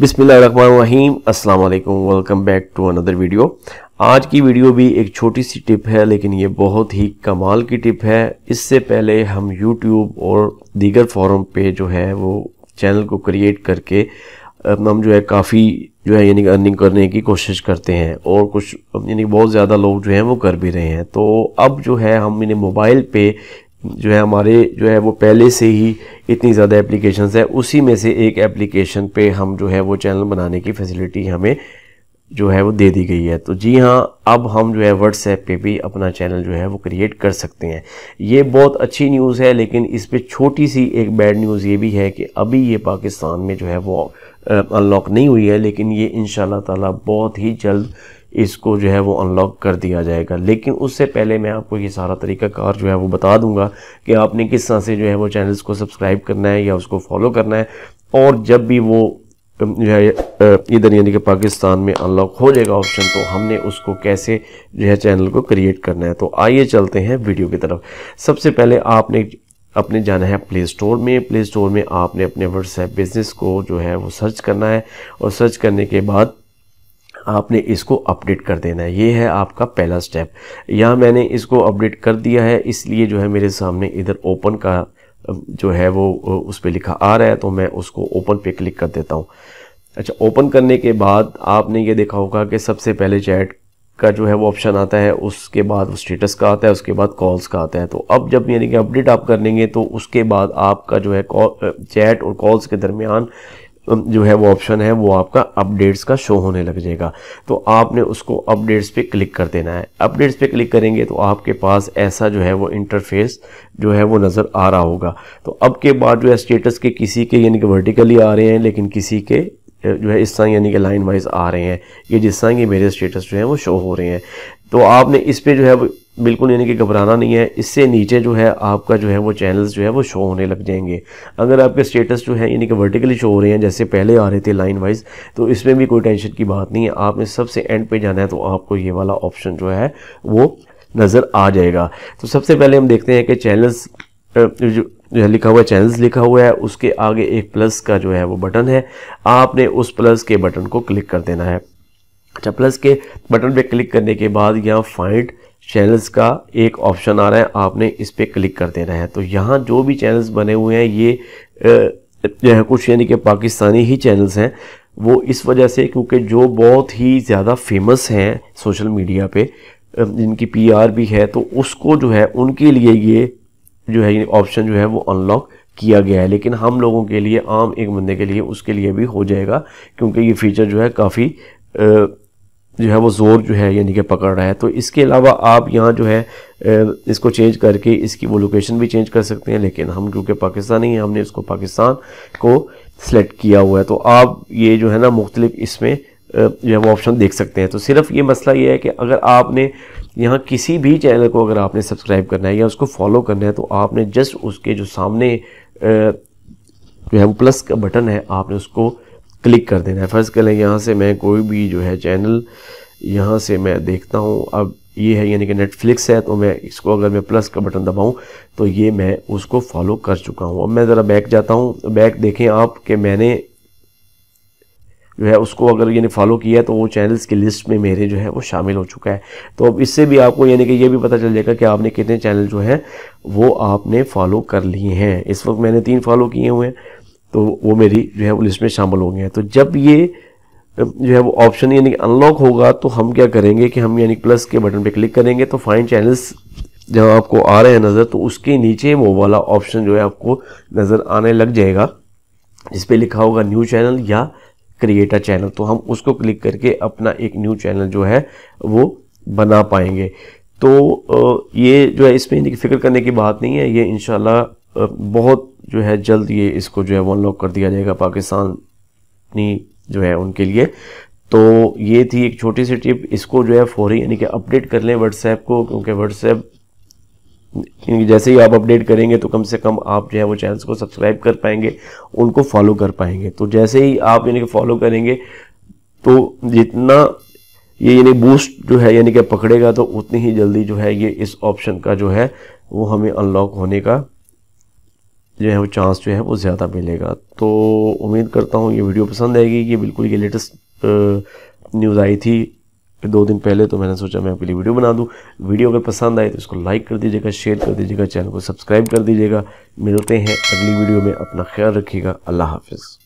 बिसमीम अस्सलाम वालेकुम welcome back to another video आज की वीडियो भी एक छोटी सी टिप है लेकिन ये बहुत ही कमाल की टिप है इससे पहले हम यूट्यूब और दीगर फॉरम पे जो है वो चैनल को क्रिएट करके हम जो है काफ़ी जो है यानी अर्निंग करने की कोशिश करते हैं और कुछ यानी बहुत ज़्यादा लोग जो हैं वो कर भी रहे हैं तो अब जो है हम इन्हें मोबाइल पे जो है हमारे जो है वो पहले से ही इतनी ज़्यादा एप्लीकेशंस है उसी में से एक एप्लीकेशन पे हम जो है वो चैनल बनाने की फैसिलिटी हमें जो है वो दे दी गई है तो जी हाँ अब हम जो है व्हाट्सएप पे भी अपना चैनल जो है वो क्रिएट कर सकते हैं ये बहुत अच्छी न्यूज़ है लेकिन इस पर छोटी सी एक बैड न्यूज़ ये भी है कि अभी ये पाकिस्तान में जो है वो अनलॉक नहीं हुई है लेकिन ये इन ताला बहुत ही जल्द इसको जो है वो अनलॉक कर दिया जाएगा लेकिन उससे पहले मैं आपको ये सारा तरीकाकार जो है वो बता दूंगा कि आपने किस तरह से जो है वो चैनल्स को सब्सक्राइब करना है या उसको फॉलो करना है और जब भी वो जो है इधर यानी कि पाकिस्तान में अनलॉक हो जाएगा ऑप्शन तो हमने उसको कैसे जो है चैनल को क्रिएट करना है तो आइए चलते हैं वीडियो की तरफ सबसे पहले आपने अपने जाना है प्ले स्टोर में प्ले स्टोर में आपने अपने व्हाट्सएप बिज़नेस को जो है वो सर्च करना है और सर्च करने के बाद आपने इसको अपडेट कर देना है ये है आपका पहला स्टेप यहाँ मैंने इसको अपडेट कर दिया है इसलिए जो है मेरे सामने इधर ओपन का जो है वो उस पर लिखा आ रहा है तो मैं उसको ओपन पे क्लिक कर देता हूँ अच्छा ओपन करने के बाद आपने ये देखा होगा कि सबसे पहले चैट का जो है वो ऑप्शन आता है उसके बाद वो स्टेटस का आता है उसके बाद कॉल्स का आता है तो अब जब यानी कि अपडेट आप कर लेंगे तो उसके बाद आपका जो है चैट और कॉल्स के दरमियान जो है वो ऑप्शन है वो आपका अपडेट्स का शो होने लग जाएगा तो आपने उसको अपडेट्स पे क्लिक कर देना है अपडेट्स पे क्लिक करेंगे तो आपके पास ऐसा जो है वो इंटरफेस जो है वो नज़र आ रहा होगा तो अब के बाद जो है स्टेटस के किसी के यानी कि वर्टिकली आ रहे हैं लेकिन किसी के जो है इस तरह यानी कि लाइन वाइज आ रहे हैं ये जिस तरह के मेरे स्टेटस जो है वो शो हो रहे हैं तो आपने इस पर जो है बिल्कुल यानी कि घबराना नहीं है इससे नीचे जो है आपका जो है वो चैनल्स जो है वो शो होने लग जाएंगे अगर आपके स्टेटस जो है यानी कि वर्टिकली शो हो रहे हैं जैसे पहले आ रहे थे लाइन वाइज तो इसमें भी कोई टेंशन की बात नहीं है आपने सबसे एंड पे जाना है तो आपको ये वाला ऑप्शन जो है वो नज़र आ जाएगा तो सबसे पहले हम देखते हैं कि चैनल्स जो जो है लिखा हुआ है चैनल्स लिखा हुआ है उसके आगे एक प्लस का जो है वो बटन है आपने उस प्लस के बटन को क्लिक कर देना है अच्छा प्लस के बटन पे क्लिक करने के बाद यहाँ फाइंड चैनल्स का एक ऑप्शन आ रहा है आपने इस पर क्लिक कर देना है तो यहाँ जो भी चैनल्स बने हुए हैं ये जो है कुछ यानी कि पाकिस्तानी ही चैनल्स हैं वो इस वजह से क्योंकि जो बहुत ही ज़्यादा फेमस हैं सोशल मीडिया पे जिनकी पीआर भी है तो उसको जो है उनके लिए ये जो है ऑप्शन जो है वो अनलॉक किया गया है लेकिन हम लोगों के लिए आम एक बंदे के लिए उसके लिए भी हो जाएगा क्योंकि ये फीचर जो है काफ़ी जो है वो ज़ोर जो है यानी कि पकड़ रहा है तो इसके अलावा आप यहाँ जो है इसको चेंज करके इसकी वो लोकेशन भी चेंज कर सकते हैं लेकिन हम क्योंकि पाकिस्तानी हैं हमने इसको पाकिस्तान को सेलेक्ट किया हुआ है तो आप ये जो है ना मुख्तलिफ इसमें जो है वो ऑप्शन देख सकते हैं तो सिर्फ ये मसला ये है कि अगर आपने यहाँ किसी भी चैनल को अगर आपने सब्सक्राइब करना है या उसको फॉलो करना है तो आपने जस्ट उसके जो सामने जो है वो प्लस का बटन है आपने उसको क्लिक कर देना है फ़र्ज़ करें यहाँ से मैं कोई भी जो है चैनल यहाँ से मैं देखता हूँ अब ये है यानी कि नेटफ्लिक्स है तो मैं इसको अगर मैं प्लस का बटन दबाऊं तो ये मैं उसको फॉलो कर चुका हूँ अब मैं ज़रा बैक जाता हूँ बैक देखें आप कि मैंने जो है उसको अगर यानी फॉलो किया तो वो चैनल्स की लिस्ट में मेरे जो है वो शामिल हो चुका है तो अब इससे भी आपको यानी कि ये भी पता चल जाएगा कि आपने कितने चैनल जो हैं वो आपने फॉलो कर लिए हैं इस वक्त मैंने तीन फॉलो किए हुए हैं तो वो मेरी जो है वो लिस्ट में शामिल होंगे तो जब ये जो है वो ऑप्शन यानी कि अनलॉक होगा तो हम क्या करेंगे कि हम यानी प्लस के बटन पे क्लिक करेंगे तो फाइंड चैनल्स जब आपको आ रहे हैं नज़र तो उसके नीचे वो वाला ऑप्शन जो है आपको नज़र आने लग जाएगा जिस पर लिखा होगा न्यू चैनल या क्रिएटर चैनल तो हम उसको क्लिक करके अपना एक न्यू चैनल जो है वो बना पाएंगे तो ये जो है इसमें फिक्र करने की बात नहीं है ये इन बहुत जो है जल्द ये इसको जो है वो अनलॉक कर दिया जाएगा पाकिस्तानी जो है उनके लिए तो ये थी एक छोटी सी टिप इसको जो है फौरी यानी कि अपडेट कर लें व्हाट्सएप को क्योंकि व्हाट्सएप जैसे ही आप अपडेट करेंगे तो कम से कम आप जो है वो चैनल्स को सब्सक्राइब कर पाएंगे उनको फॉलो कर पाएंगे तो जैसे ही आप यानी कि फॉलो करेंगे तो जितना ये यानी बूस्ट जो है यानी कि पकड़ेगा तो उतनी ही जल्दी जो है ये इस ऑप्शन का जो है वो हमें अनलॉक होने का जो है वो चांस जो है वो ज़्यादा मिलेगा तो उम्मीद करता हूँ ये वीडियो पसंद आएगी ये बिल्कुल ये लेटेस्ट न्यूज़ आई थी दो दिन पहले तो मैंने सोचा मैं आपके लिए वीडियो बना दूँ वीडियो अगर पसंद आए तो इसको लाइक कर दीजिएगा शेयर कर दीजिएगा चैनल को सब्सक्राइब कर दीजिएगा मिलते हैं अगली वीडियो में अपना ख्याल रखिएगा अल्लाह हाफिज़